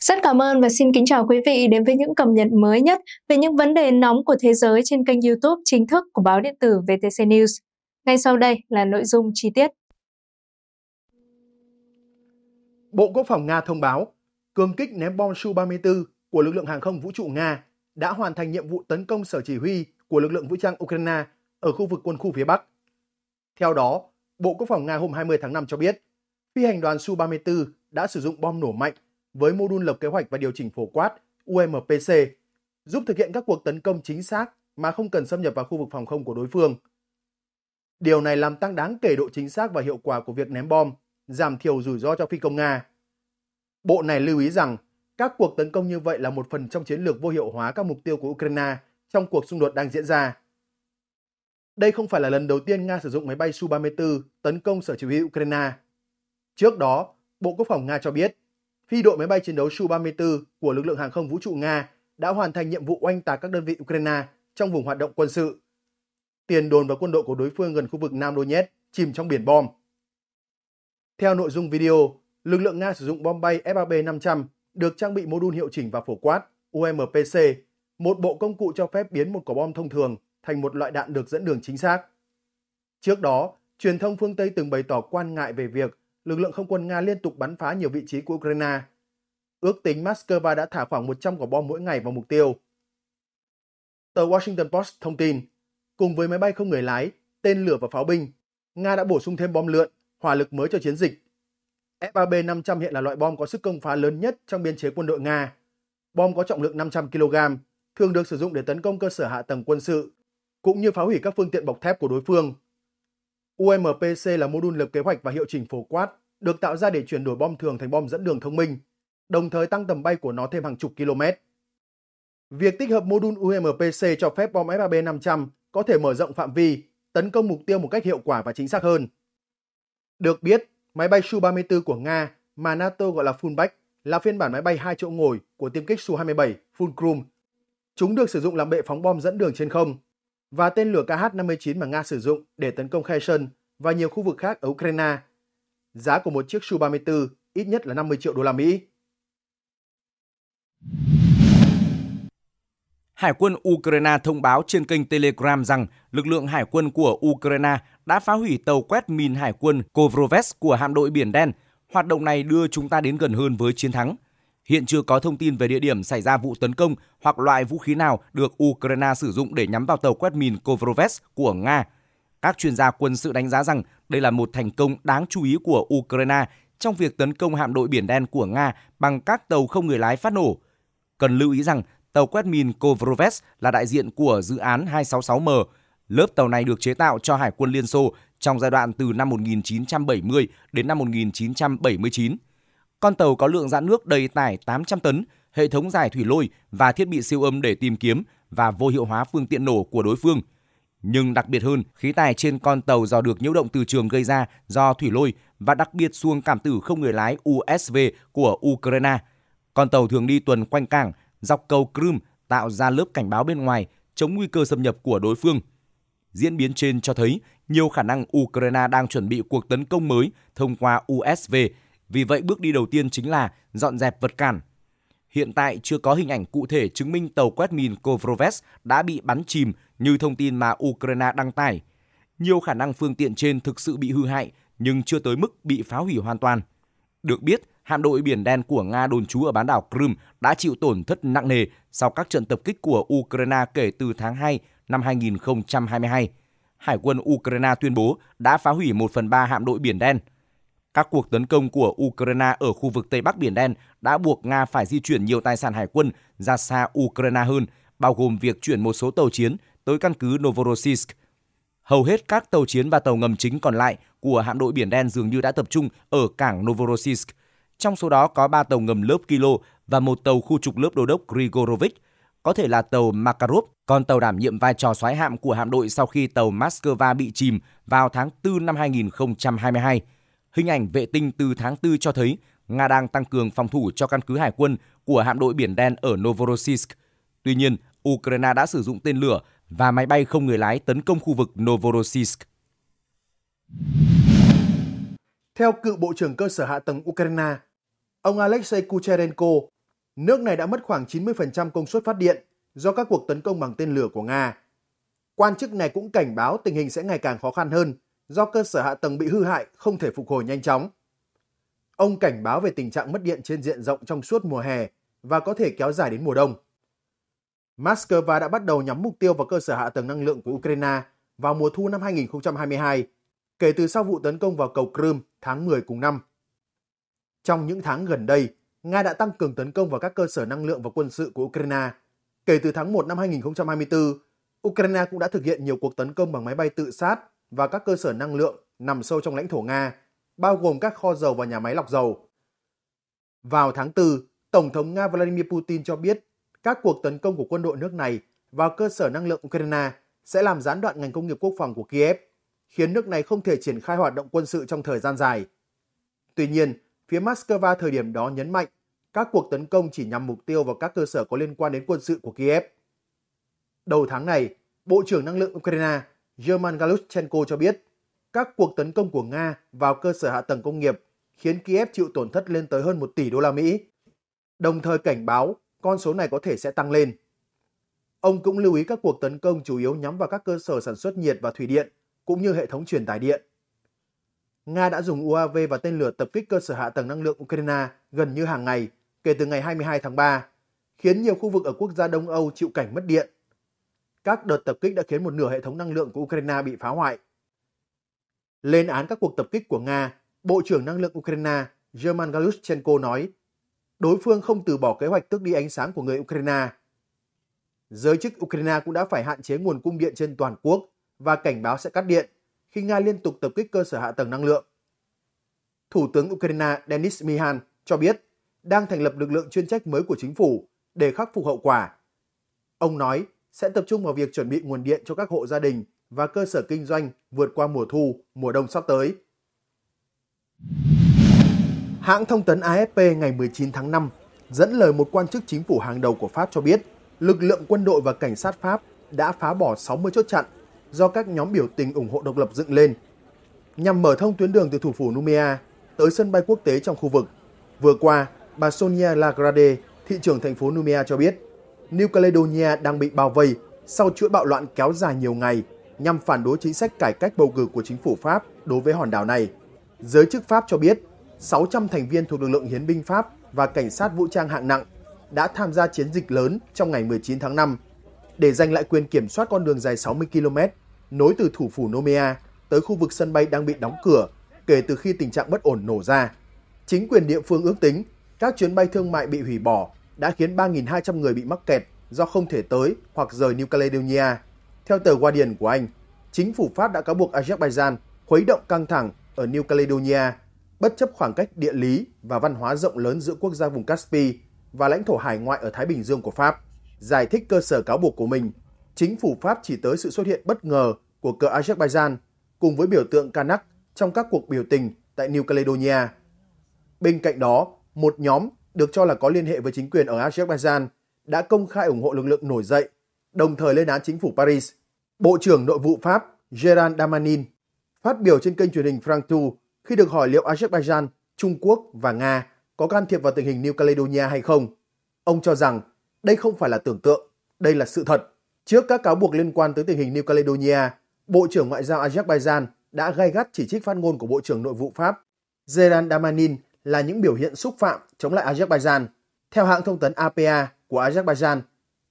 Rất cảm ơn và xin kính chào quý vị đến với những cập nhật mới nhất về những vấn đề nóng của thế giới trên kênh YouTube chính thức của báo điện tử VTC News. Ngay sau đây là nội dung chi tiết. Bộ Quốc phòng Nga thông báo, cường kích ném bom Su-34 của lực lượng hàng không vũ trụ Nga đã hoàn thành nhiệm vụ tấn công sở chỉ huy của lực lượng vũ trang Ukraine ở khu vực quân khu phía Bắc. Theo đó, Bộ Quốc phòng Nga hôm 20 tháng 5 cho biết, phi hành đoàn Su-34 đã sử dụng bom nổ mạnh với mô đun lập kế hoạch và điều chỉnh phổ quát UMPC, giúp thực hiện các cuộc tấn công chính xác mà không cần xâm nhập vào khu vực phòng không của đối phương. Điều này làm tăng đáng kể độ chính xác và hiệu quả của việc ném bom, giảm thiểu rủi ro cho phi công Nga. Bộ này lưu ý rằng các cuộc tấn công như vậy là một phần trong chiến lược vô hiệu hóa các mục tiêu của Ukraine trong cuộc xung đột đang diễn ra. Đây không phải là lần đầu tiên Nga sử dụng máy bay Su-34 tấn công sở chỉ huy Ukraine. Trước đó, Bộ Quốc phòng Nga cho biết phi đội máy bay chiến đấu Su-34 của lực lượng hàng không vũ trụ Nga đã hoàn thành nhiệm vụ oanh tạc các đơn vị Ukraine trong vùng hoạt động quân sự. Tiền đồn và quân đội của đối phương gần khu vực Nam Donetsk chìm trong biển bom. Theo nội dung video, lực lượng Nga sử dụng bom bay FAB-500 được trang bị mô đun hiệu chỉnh và phổ quát UMPC, một bộ công cụ cho phép biến một quả bom thông thường thành một loại đạn được dẫn đường chính xác. Trước đó, truyền thông phương Tây từng bày tỏ quan ngại về việc lực lượng không quân Nga liên tục bắn phá nhiều vị trí của Ukraine. Ước tính Moscow đã thả khoảng 100 quả bom mỗi ngày vào mục tiêu. Tờ Washington Post thông tin, cùng với máy bay không người lái, tên lửa và pháo binh, Nga đã bổ sung thêm bom lượn, hỏa lực mới cho chiến dịch. F-3B-500 hiện là loại bom có sức công phá lớn nhất trong biên chế quân đội Nga. Bom có trọng lượng 500 kg, thường được sử dụng để tấn công cơ sở hạ tầng quân sự, cũng như phá hủy các phương tiện bọc thép của đối phương. UMPC là mô đun lập kế hoạch và hiệu chỉnh phổ quát, được tạo ra để chuyển đổi bom thường thành bom dẫn đường thông minh, đồng thời tăng tầm bay của nó thêm hàng chục km. Việc tích hợp mô đun UMPC cho phép bom F3B500 có thể mở rộng phạm vi, tấn công mục tiêu một cách hiệu quả và chính xác hơn. Được biết, máy bay Su-34 của Nga mà NATO gọi là Fullback là phiên bản máy bay hai chỗ ngồi của tiêm kích Su-27 Fulcrum. Chúng được sử dụng làm bệ phóng bom dẫn đường trên không và tên lửa KH-59 mà Nga sử dụng để tấn công Kherson và nhiều khu vực khác ở Ukraine. Giá của một chiếc Su-34 ít nhất là 50 triệu đô la Mỹ. Hải quân Ukraine thông báo trên kênh Telegram rằng lực lượng hải quân của Ukraine đã phá hủy tàu quét mìn hải quân kovrovets của hạm đội Biển Đen. Hoạt động này đưa chúng ta đến gần hơn với chiến thắng. Hiện chưa có thông tin về địa điểm xảy ra vụ tấn công hoặc loại vũ khí nào được Ukraine sử dụng để nhắm vào tàu quét mìn Kovroves của Nga. Các chuyên gia quân sự đánh giá rằng đây là một thành công đáng chú ý của Ukraine trong việc tấn công hạm đội Biển Đen của Nga bằng các tàu không người lái phát nổ. Cần lưu ý rằng tàu quét mìn Kovroves là đại diện của dự án 266M. Lớp tàu này được chế tạo cho Hải quân Liên Xô trong giai đoạn từ năm 1970 đến năm 1979. Con tàu có lượng dạn nước đầy tải 800 tấn, hệ thống giải thủy lôi và thiết bị siêu âm để tìm kiếm và vô hiệu hóa phương tiện nổ của đối phương. Nhưng đặc biệt hơn, khí tài trên con tàu do được nhiễu động từ trường gây ra do thủy lôi và đặc biệt xuông cảm tử không người lái USV của Ukraine. Con tàu thường đi tuần quanh cảng, dọc cầu Crimea tạo ra lớp cảnh báo bên ngoài chống nguy cơ xâm nhập của đối phương. Diễn biến trên cho thấy nhiều khả năng Ukraine đang chuẩn bị cuộc tấn công mới thông qua USV vì vậy bước đi đầu tiên chính là dọn dẹp vật cản. Hiện tại chưa có hình ảnh cụ thể chứng minh tàu quét mìn Kovroves đã bị bắn chìm như thông tin mà Ukraine đăng tải. Nhiều khả năng phương tiện trên thực sự bị hư hại nhưng chưa tới mức bị phá hủy hoàn toàn. Được biết, hạm đội Biển Đen của Nga đồn trú ở bán đảo Crimea đã chịu tổn thất nặng nề sau các trận tập kích của Ukraine kể từ tháng 2 năm 2022. Hải quân Ukraine tuyên bố đã phá hủy 1 phần 3 hạm đội Biển Đen – các cuộc tấn công của Ukraine ở khu vực Tây Bắc Biển Đen đã buộc Nga phải di chuyển nhiều tài sản hải quân ra xa Ukraine hơn, bao gồm việc chuyển một số tàu chiến tới căn cứ Novorossiysk. Hầu hết các tàu chiến và tàu ngầm chính còn lại của hạm đội Biển Đen dường như đã tập trung ở cảng Novorossiysk. Trong số đó có 3 tàu ngầm lớp Kilo và một tàu khu trục lớp đô đốc Grigorovich, có thể là tàu Makarov, Còn tàu đảm nhiệm vai trò soái hạm của hạm đội sau khi tàu Moscow bị chìm vào tháng 4 năm 2022. Hình ảnh vệ tinh từ tháng 4 cho thấy Nga đang tăng cường phòng thủ cho căn cứ hải quân của hạm đội Biển Đen ở Novorossiysk. Tuy nhiên, Ukraine đã sử dụng tên lửa và máy bay không người lái tấn công khu vực Novorossiysk. Theo cựu Bộ trưởng Cơ sở Hạ tầng Ukraine, ông Alexei Kucherenko, nước này đã mất khoảng 90% công suất phát điện do các cuộc tấn công bằng tên lửa của Nga. Quan chức này cũng cảnh báo tình hình sẽ ngày càng khó khăn hơn do cơ sở hạ tầng bị hư hại không thể phục hồi nhanh chóng. Ông cảnh báo về tình trạng mất điện trên diện rộng trong suốt mùa hè và có thể kéo dài đến mùa đông. Moscow đã bắt đầu nhắm mục tiêu vào cơ sở hạ tầng năng lượng của Ukraine vào mùa thu năm 2022, kể từ sau vụ tấn công vào cầu Crimea tháng 10 cùng năm. Trong những tháng gần đây, Nga đã tăng cường tấn công vào các cơ sở năng lượng và quân sự của Ukraine. Kể từ tháng 1 năm 2024, Ukraine cũng đã thực hiện nhiều cuộc tấn công bằng máy bay tự sát và các cơ sở năng lượng nằm sâu trong lãnh thổ Nga, bao gồm các kho dầu và nhà máy lọc dầu. Vào tháng 4, Tổng thống Nga Vladimir Putin cho biết các cuộc tấn công của quân đội nước này vào cơ sở năng lượng Ukraine sẽ làm gián đoạn ngành công nghiệp quốc phòng của Kiev, khiến nước này không thể triển khai hoạt động quân sự trong thời gian dài. Tuy nhiên, phía Moscow thời điểm đó nhấn mạnh các cuộc tấn công chỉ nhằm mục tiêu vào các cơ sở có liên quan đến quân sự của Kiev. Đầu tháng này, Bộ trưởng Năng lượng Ukraine German Galushchenko cho biết, các cuộc tấn công của Nga vào cơ sở hạ tầng công nghiệp khiến Kiev chịu tổn thất lên tới hơn 1 tỷ đô la Mỹ, đồng thời cảnh báo con số này có thể sẽ tăng lên. Ông cũng lưu ý các cuộc tấn công chủ yếu nhắm vào các cơ sở sản xuất nhiệt và thủy điện, cũng như hệ thống truyền tải điện. Nga đã dùng UAV và tên lửa tập kích cơ sở hạ tầng năng lượng Ukraine gần như hàng ngày kể từ ngày 22 tháng 3, khiến nhiều khu vực ở quốc gia Đông Âu chịu cảnh mất điện các đợt tập kích đã khiến một nửa hệ thống năng lượng của Ukraine bị phá hoại. Lên án các cuộc tập kích của Nga, Bộ trưởng Năng lượng Ukraine German Galushchenko nói đối phương không từ bỏ kế hoạch tước đi ánh sáng của người Ukraine. Giới chức Ukraine cũng đã phải hạn chế nguồn cung điện trên toàn quốc và cảnh báo sẽ cắt điện khi Nga liên tục tập kích cơ sở hạ tầng năng lượng. Thủ tướng Ukraine Denis Mihan cho biết đang thành lập lực lượng chuyên trách mới của chính phủ để khắc phục hậu quả. Ông nói sẽ tập trung vào việc chuẩn bị nguồn điện cho các hộ gia đình và cơ sở kinh doanh vượt qua mùa thu, mùa đông sắp tới. Hãng thông tấn AFP ngày 19 tháng 5 dẫn lời một quan chức chính phủ hàng đầu của Pháp cho biết lực lượng quân đội và cảnh sát Pháp đã phá bỏ 60 chốt chặn do các nhóm biểu tình ủng hộ độc lập dựng lên nhằm mở thông tuyến đường từ thủ phủ Numea tới sân bay quốc tế trong khu vực. Vừa qua, bà Sonia Lagrade, thị trưởng thành phố Numea cho biết New Caledonia đang bị bao vây sau chuỗi bạo loạn kéo dài nhiều ngày nhằm phản đối chính sách cải cách bầu cử của chính phủ Pháp đối với hòn đảo này. Giới chức Pháp cho biết 600 thành viên thuộc lực lượng hiến binh Pháp và cảnh sát vũ trang hạng nặng đã tham gia chiến dịch lớn trong ngày 19 tháng 5 để giành lại quyền kiểm soát con đường dài 60 km nối từ thủ phủ Nomea tới khu vực sân bay đang bị đóng cửa kể từ khi tình trạng bất ổn nổ ra. Chính quyền địa phương ước tính các chuyến bay thương mại bị hủy bỏ đã khiến 3.200 người bị mắc kẹt do không thể tới hoặc rời New Caledonia. Theo tờ Guardian của Anh, chính phủ Pháp đã cáo buộc Azerbaijan khuấy động căng thẳng ở New Caledonia, bất chấp khoảng cách địa lý và văn hóa rộng lớn giữa quốc gia vùng Caspi và lãnh thổ hải ngoại ở Thái Bình Dương của Pháp. Giải thích cơ sở cáo buộc của mình, chính phủ Pháp chỉ tới sự xuất hiện bất ngờ của cờ Azerbaijan cùng với biểu tượng Kanak trong các cuộc biểu tình tại New Caledonia. Bên cạnh đó, một nhóm được cho là có liên hệ với chính quyền ở Azerbaijan, đã công khai ủng hộ lực lượng nổi dậy, đồng thời lên án chính phủ Paris. Bộ trưởng Nội vụ Pháp Gerard Damanin phát biểu trên kênh truyền hình France 2 khi được hỏi liệu Azerbaijan, Trung Quốc và Nga có can thiệp vào tình hình New Caledonia hay không. Ông cho rằng đây không phải là tưởng tượng, đây là sự thật. Trước các cáo buộc liên quan tới tình hình New Caledonia, Bộ trưởng Ngoại giao Azerbaijan đã gay gắt chỉ trích phát ngôn của Bộ trưởng Nội vụ Pháp Gerard Damanin là những biểu hiện xúc phạm chống lại Azerbaijan. Theo hãng thông tấn APA của Azerbaijan,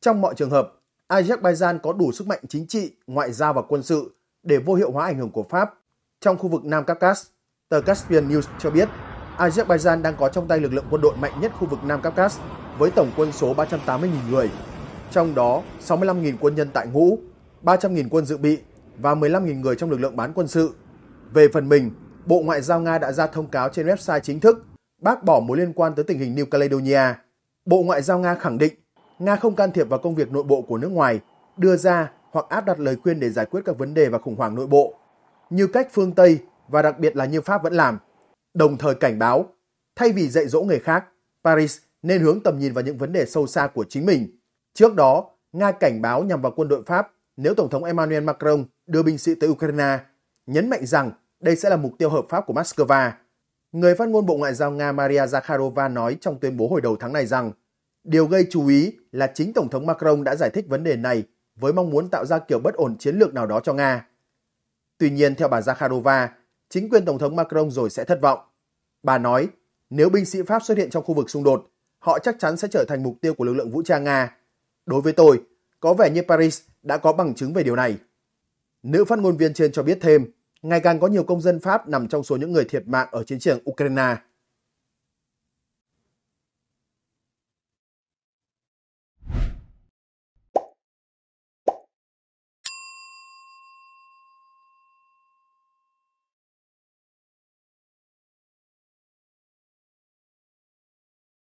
trong mọi trường hợp, Azerbaijan có đủ sức mạnh chính trị, ngoại giao và quân sự để vô hiệu hóa ảnh hưởng của Pháp. Trong khu vực Nam Caucasus, tờ Caspian News cho biết Azerbaijan đang có trong tay lực lượng quân đội mạnh nhất khu vực Nam Caucasus với tổng quân số 380.000 người, trong đó 65.000 quân nhân tại ngũ, 300.000 quân dự bị và 15.000 người trong lực lượng bán quân sự. Về phần mình, Bộ Ngoại giao Nga đã ra thông cáo trên website chính thức bác bỏ mối liên quan tới tình hình New Caledonia. Bộ Ngoại giao Nga khẳng định Nga không can thiệp vào công việc nội bộ của nước ngoài, đưa ra hoặc áp đặt lời khuyên để giải quyết các vấn đề và khủng hoảng nội bộ, như cách phương Tây và đặc biệt là như Pháp vẫn làm. Đồng thời cảnh báo, thay vì dạy dỗ người khác, Paris nên hướng tầm nhìn vào những vấn đề sâu xa của chính mình. Trước đó, Nga cảnh báo nhằm vào quân đội Pháp nếu Tổng thống Emmanuel Macron đưa binh sĩ tới Ukraine, nhấn mạnh rằng đây sẽ là mục tiêu hợp pháp của Moscow. Người phát ngôn Bộ Ngoại giao Nga Maria Zakharova nói trong tuyên bố hồi đầu tháng này rằng điều gây chú ý là chính Tổng thống Macron đã giải thích vấn đề này với mong muốn tạo ra kiểu bất ổn chiến lược nào đó cho Nga. Tuy nhiên, theo bà Zakharova, chính quyền Tổng thống Macron rồi sẽ thất vọng. Bà nói, nếu binh sĩ Pháp xuất hiện trong khu vực xung đột, họ chắc chắn sẽ trở thành mục tiêu của lực lượng vũ trang Nga. Đối với tôi, có vẻ như Paris đã có bằng chứng về điều này. Nữ phát ngôn viên trên cho biết thêm, ngày càng có nhiều công dân Pháp nằm trong số những người thiệt mạng ở chiến trường Ukraine.